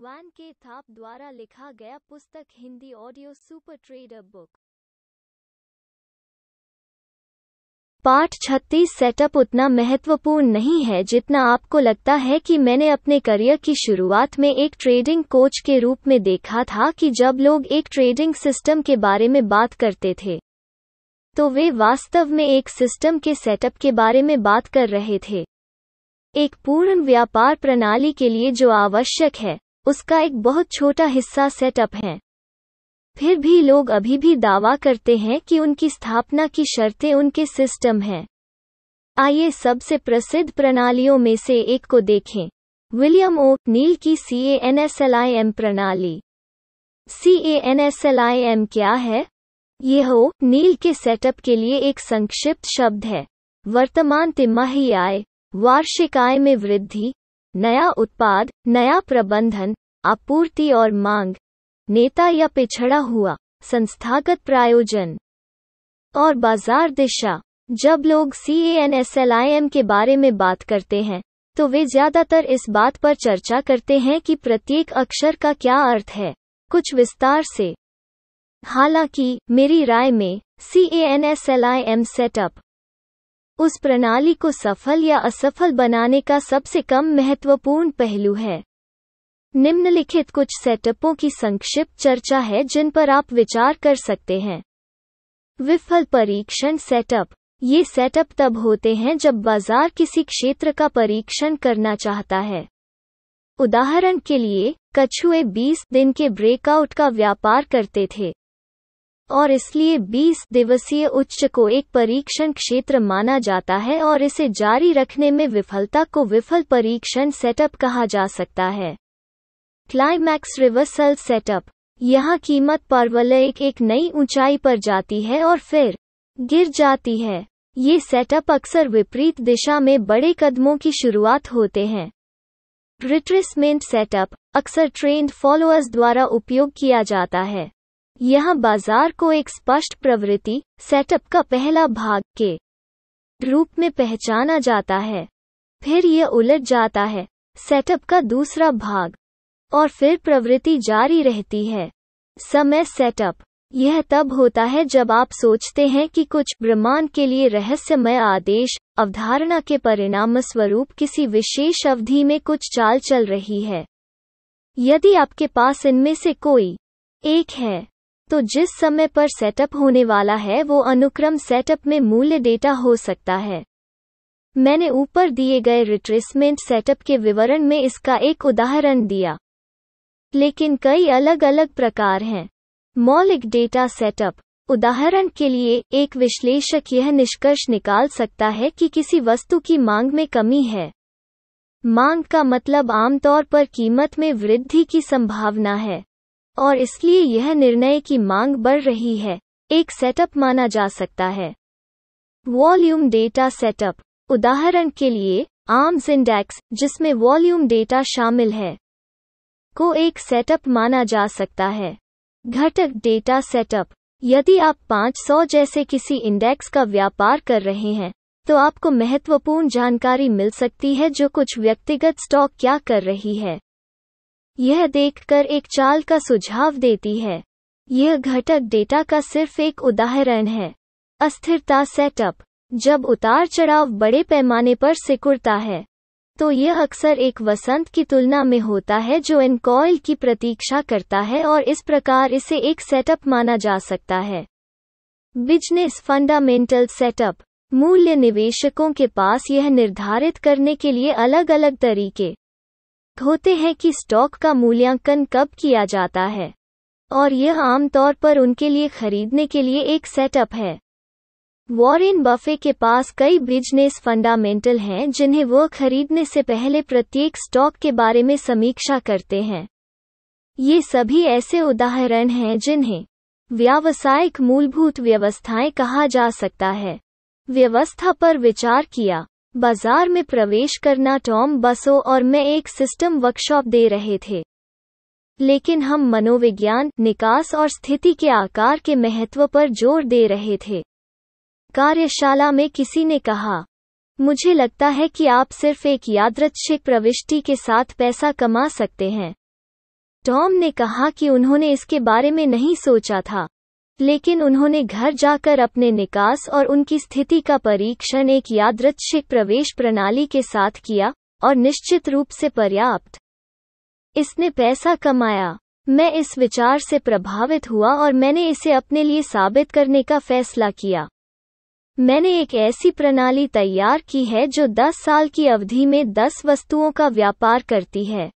van के थाप द्वारा लिखा गया पुस्तक Hindi audio super trader book पाठ छत्तीस सेटअप उतना महत्वपूर्ण नहीं है जितना आपको लगता है कि मैंने अपने करियर की शुरुआत में एक ट्रेडिंग कोच के रूप में देखा था कि जब लोग एक ट्रेडिंग सिस्टम के बारे में बात करते थे तो वे वास्तव में एक सिस्टम के सेटअप के बारे में बात कर रहे थे एक पूर्ण व्यापार प्रणाली के लिए जो आवश्यक है उसका एक बहुत छोटा हिस्सा सेटअप है फिर भी लोग अभी भी दावा करते हैं कि उनकी स्थापना की शर्तें उनके सिस्टम हैं आइए सबसे प्रसिद्ध प्रणालियों में से एक को देखें विलियम ओ नील की C A N S L I M प्रणाली C A N S L I M क्या है यह ओ नील के सेटअप के लिए एक संक्षिप्त शब्द है वर्तमान तिमाही आय वार्षिक आय में वृद्धि नया उत्पाद नया प्रबंधन आपूर्ति और मांग नेता या पिछड़ा हुआ संस्थागत प्रायोजन और बाजार दिशा जब लोग C N S L I M के बारे में बात करते हैं तो वे ज्यादातर इस बात पर चर्चा करते हैं कि प्रत्येक अक्षर का क्या अर्थ है कुछ विस्तार से हालांकि मेरी राय में C N S L I M setup उस प्रणाली को सफल या असफल बनाने का सबसे कम महत्वपूर्ण पहलू है निम्नलिखित कुछ सेटअपों की संक्षिप्त चर्चा है जिन पर आप विचार कर सकते हैं विफल परीक्षण सेटअप ये सेटअप तब होते हैं जब बाजार किसी क्षेत्र का परीक्षण करना चाहता है उदाहरण के लिए कछुए 20 दिन के ब्रेकआउट का व्यापार करते थे और इसलिए 20 दिवसीय उच्च को एक परीक्षण क्षेत्र माना जाता है और इसे जारी रखने में विफलता को विफल परीक्षण सेटअप कहा जा सकता है क्लाइमैक्स रिवर्सल सेटअप यहाँ कीमत परवलय एक नई ऊंचाई पर जाती है और फिर गिर जाती है ये सेटअप अक्सर विपरीत दिशा में बड़े कदमों की शुरुआत होते हैं रिट्रेसमेंट सेटअप अक्सर ट्रेंड फॉलोअर्स द्वारा उपयोग किया जाता है यह बाजार को एक स्पष्ट प्रवृत्ति सेटअप का पहला भाग के रूप में पहचाना जाता है फिर यह उलट जाता है सेटअप का दूसरा भाग और फिर प्रवृत्ति जारी रहती है समय सेटअप यह तब होता है जब आप सोचते हैं कि कुछ ब्रह्मांड के लिए रहस्यमय आदेश अवधारणा के परिणाम स्वरूप किसी विशेष अवधि में कुछ चाल चल रही है यदि आपके पास इनमें से कोई एक है तो जिस समय पर सेटअप होने वाला है वो अनुक्रम सेटअप में मूल्य डेटा हो सकता है मैंने ऊपर दिए गए रिट्रेसमेंट सेटअप के विवरण में इसका एक उदाहरण दिया लेकिन कई अलग अलग प्रकार हैं मौलिक डेटा सेटअप उदाहरण के लिए एक विश्लेषक यह निष्कर्ष निकाल सकता है कि किसी वस्तु की मांग में कमी है मांग का मतलब आमतौर पर कीमत में वृद्धि की संभावना है और इसलिए यह निर्णय की मांग बढ़ रही है एक सेटअप माना जा सकता है वॉल्यूम डेटा सेटअप उदाहरण के लिए आर्म्स इंडेक्स जिसमें वॉल्यूम डेटा शामिल है को एक सेटअप माना जा सकता है घटक डेटा सेटअप यदि आप 500 जैसे किसी इंडेक्स का व्यापार कर रहे हैं तो आपको महत्वपूर्ण जानकारी मिल सकती है जो कुछ व्यक्तिगत स्टॉक क्या कर रही है यह देखकर एक चाल का सुझाव देती है यह घटक डेटा का सिर्फ एक उदाहरण है अस्थिरता सेटअप जब उतार चढ़ाव बड़े पैमाने पर सिकुड़ता है तो यह अक्सर एक वसंत की तुलना में होता है जो कॉइल की प्रतीक्षा करता है और इस प्रकार इसे एक सेटअप माना जा सकता है बिजनेस फंडामेंटल सेटअप मूल्य निवेशकों के पास यह निर्धारित करने के लिए अलग अलग तरीके होते हैं कि स्टॉक का मूल्यांकन कब किया जाता है और यह आमतौर पर उनके लिए खरीदने के लिए एक सेटअप है वॉरेन बफे के पास कई बिजनेस फंडामेंटल हैं जिन्हें वह खरीदने से पहले प्रत्येक स्टॉक के बारे में समीक्षा करते हैं ये सभी ऐसे उदाहरण हैं जिन्हें व्यावसायिक मूलभूत व्यवस्थाएं कहा जा सकता है व्यवस्था पर विचार किया बाजार में प्रवेश करना टॉम बसो और मैं एक सिस्टम वर्कशॉप दे रहे थे लेकिन हम मनोविज्ञान निकास और स्थिति के आकार के महत्व पर जोर दे रहे थे कार्यशाला में किसी ने कहा मुझे लगता है कि आप सिर्फ एक यादृच्छिक प्रविष्टि के साथ पैसा कमा सकते हैं टॉम ने कहा कि उन्होंने इसके बारे में नहीं सोचा था लेकिन उन्होंने घर जाकर अपने निकास और उनकी स्थिति का परीक्षण एक यादृच्छिक प्रवेश प्रणाली के साथ किया और निश्चित रूप से पर्याप्त इसने पैसा कमाया मैं इस विचार से प्रभावित हुआ और मैंने इसे अपने लिए साबित करने का फैसला किया मैंने एक ऐसी प्रणाली तैयार की है जो 10 साल की अवधि में 10 वस्तुओं का व्यापार करती है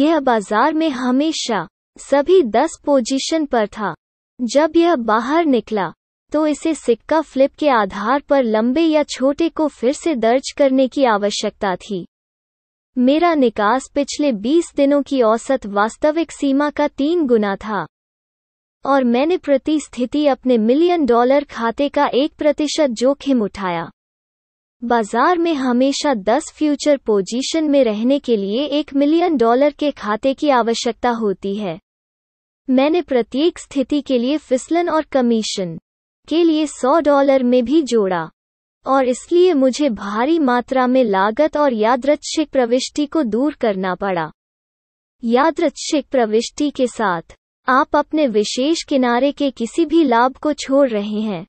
यह बाजार में हमेशा सभी 10 पोजीशन पर था जब यह बाहर निकला तो इसे सिक्का फ्लिप के आधार पर लंबे या छोटे को फिर से दर्ज करने की आवश्यकता थी मेरा निकास पिछले 20 दिनों की औसत वास्तविक सीमा का तीन गुना था और मैंने प्रति स्थिति अपने मिलियन डॉलर खाते का एक प्रतिशत जोखिम उठाया बाजार में हमेशा 10 फ्यूचर पोजीशन में रहने के लिए एक मिलियन डॉलर के खाते की आवश्यकता होती है मैंने प्रत्येक स्थिति के लिए फिसलन और कमीशन के लिए 100 डॉलर में भी जोड़ा और इसलिए मुझे भारी मात्रा में लागत और यादृच्छिक प्रविष्टि को दूर करना पड़ा यादृच्छिक प्रविष्टि के साथ आप अपने विशेष किनारे के किसी भी लाभ को छोड़ रहे हैं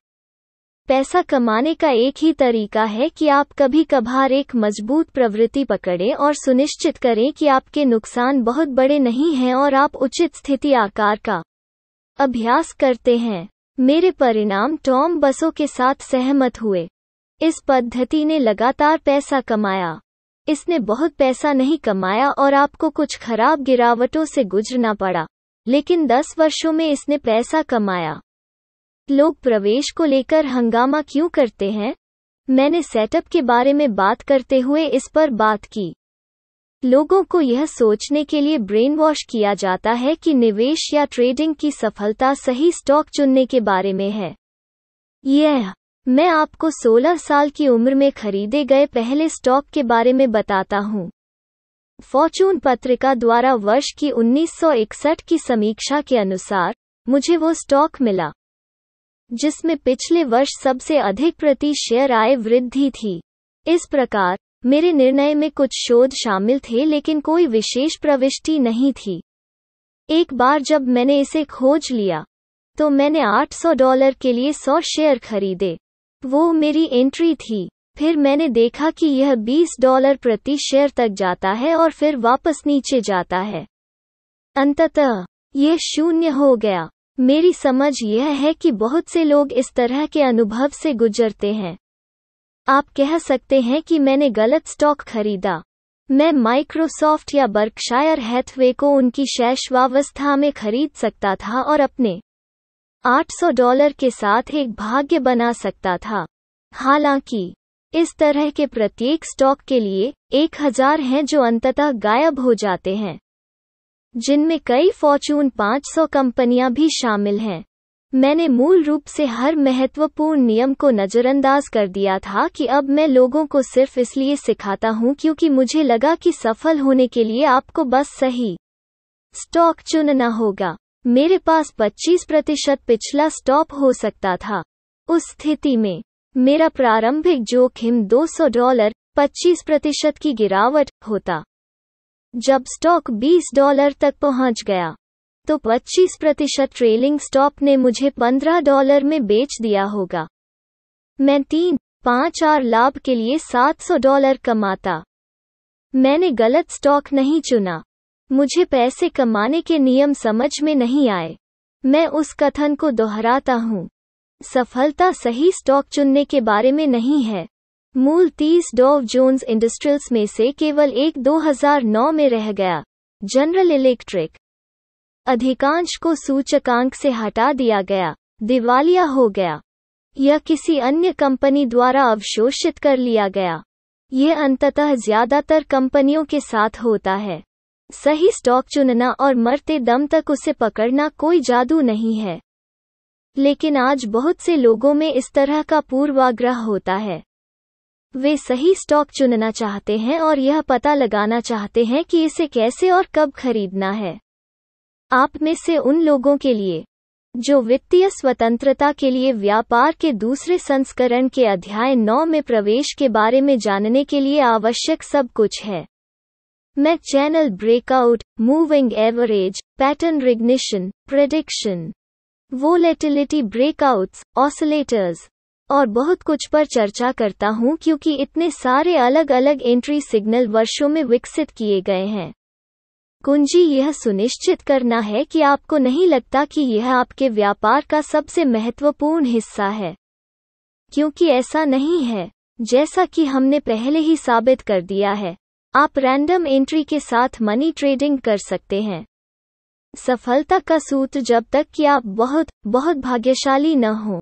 पैसा कमाने का एक ही तरीका है कि आप कभी कभार एक मजबूत प्रवृत्ति पकड़ें और सुनिश्चित करें कि आपके नुकसान बहुत बड़े नहीं हैं और आप उचित स्थिति आकार का अभ्यास करते हैं मेरे परिणाम टॉम बसों के साथ सहमत हुए इस पद्धति ने लगातार पैसा कमाया इसने बहुत पैसा नहीं कमाया और आपको कुछ खराब गिरावटों से गुजरना पड़ा लेकिन दस वर्षों में इसने पैसा कमाया लोग प्रवेश को लेकर हंगामा क्यों करते हैं मैंने सेटअप के बारे में बात करते हुए इस पर बात की लोगों को यह सोचने के लिए ब्रेन वॉश किया जाता है कि निवेश या ट्रेडिंग की सफलता सही स्टॉक चुनने के बारे में है यह मैं आपको 16 साल की उम्र में खरीदे गए पहले स्टॉक के बारे में बताता हूँ फॉर्चून पत्रिका द्वारा वर्ष की 1961 की समीक्षा के अनुसार मुझे वो स्टॉक मिला जिसमें पिछले वर्ष सबसे अधिक प्रति शेयर आय वृद्धि थी इस प्रकार मेरे निर्णय में कुछ शोध शामिल थे लेकिन कोई विशेष प्रविष्टि नहीं थी एक बार जब मैंने इसे खोज लिया तो मैंने 800 डॉलर के लिए 100 शेयर खरीदे वो मेरी एंट्री थी फिर मैंने देखा कि यह 20 डॉलर प्रति शेयर तक जाता है और फिर वापस नीचे जाता है अंततः यह शून्य हो गया मेरी समझ यह है कि बहुत से लोग इस तरह के अनुभव से गुजरते हैं आप कह सकते हैं कि मैंने गलत स्टॉक खरीदा मैं माइक्रोसॉफ्ट या बर्कशायर हैथवे को उनकी शैशवावस्था में खरीद सकता था और अपने 800 डॉलर के साथ एक भाग्य बना सकता था हालांकि इस तरह के प्रत्येक स्टॉक के लिए 1000 हैं जो अंततः गायब हो जाते हैं जिनमें कई फॉर्चून 500 कंपनियां भी शामिल हैं मैंने मूल रूप से हर महत्वपूर्ण नियम को नज़रअंदाज कर दिया था कि अब मैं लोगों को सिर्फ इसलिए सिखाता हूं क्योंकि मुझे लगा कि सफल होने के लिए आपको बस सही स्टॉक चुनना होगा मेरे पास 25 प्रतिशत पिछला स्टॉप हो सकता था उस स्थिति में मेरा प्रारंभिक जोखिम 200 डॉलर 25 प्रतिशत की गिरावट होता जब स्टॉक 20 डॉलर तक पहुंच गया तो 25 प्रतिशत ट्रेलिंग स्टॉप ने मुझे 15 डॉलर में बेच दिया होगा मैं तीन पाँच आर लाभ के लिए 700 डॉलर कमाता मैंने गलत स्टॉक नहीं चुना मुझे पैसे कमाने के नियम समझ में नहीं आए मैं उस कथन को दोहराता हूँ सफलता सही स्टॉक चुनने के बारे में नहीं है मूल 30 डोव जोन्स इंडस्ट्रियल्स में से केवल एक 2009 में रह गया जनरल इलेक्ट्रिक अधिकांश को सूचकांक से हटा दिया गया दिवालिया हो गया यह किसी अन्य कंपनी द्वारा अवशोषित कर लिया गया ये अंततः ज्यादातर कंपनियों के साथ होता है सही स्टॉक चुनना और मरते दम तक उसे पकड़ना कोई जादू नहीं है लेकिन आज बहुत से लोगों में इस तरह का पूर्वाग्रह होता है वे सही स्टॉक चुनना चाहते हैं और यह पता लगाना चाहते हैं कि इसे कैसे और कब खरीदना है आप में से उन लोगों के लिए जो वित्तीय स्वतंत्रता के लिए व्यापार के दूसरे संस्करण के अध्याय 9 में प्रवेश के बारे में जानने के लिए आवश्यक सब कुछ है मैं channel breakout moving average pattern recognition prediction volatility breakouts oscillators और बहुत कुछ पर चर्चा करता हूं क्योंकि इतने सारे अलग अलग एंट्री सिग्नल वर्षों में विकसित किए गए हैं कुंजी यह सुनिश्चित करना है कि आपको नहीं लगता कि यह आपके व्यापार का सबसे महत्वपूर्ण हिस्सा है क्योंकि ऐसा नहीं है जैसा कि हमने पहले ही साबित कर दिया है आप रैंडम एंट्री के साथ मनी ट्रेडिंग कर सकते हैं सफलता का सूत्र जब तक कि आप बहुत बहुत भाग्यशाली न हों